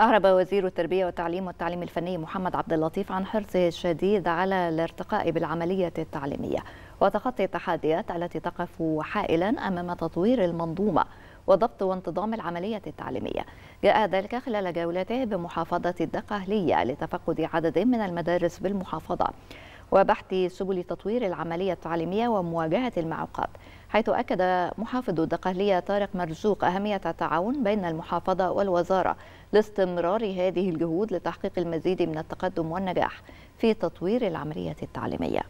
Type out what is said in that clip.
أعرب وزير التربية والتعليم والتعليم الفني محمد عبد اللطيف عن حرصه الشديد على الارتقاء بالعملية التعليمية وتخطي التحديات التي تقف حائلا أمام تطوير المنظومة وضبط وانتظام العملية التعليمية جاء ذلك خلال جولته بمحافظة الدقهلية لتفقد عدد من المدارس بالمحافظة وبحث سبل تطوير العملية التعليمية ومواجهة المعوقات حيث أكد محافظ الدقهلية طارق مرزوق أهمية التعاون بين المحافظة والوزارة لاستمرار هذه الجهود لتحقيق المزيد من التقدم والنجاح في تطوير العملية التعليمية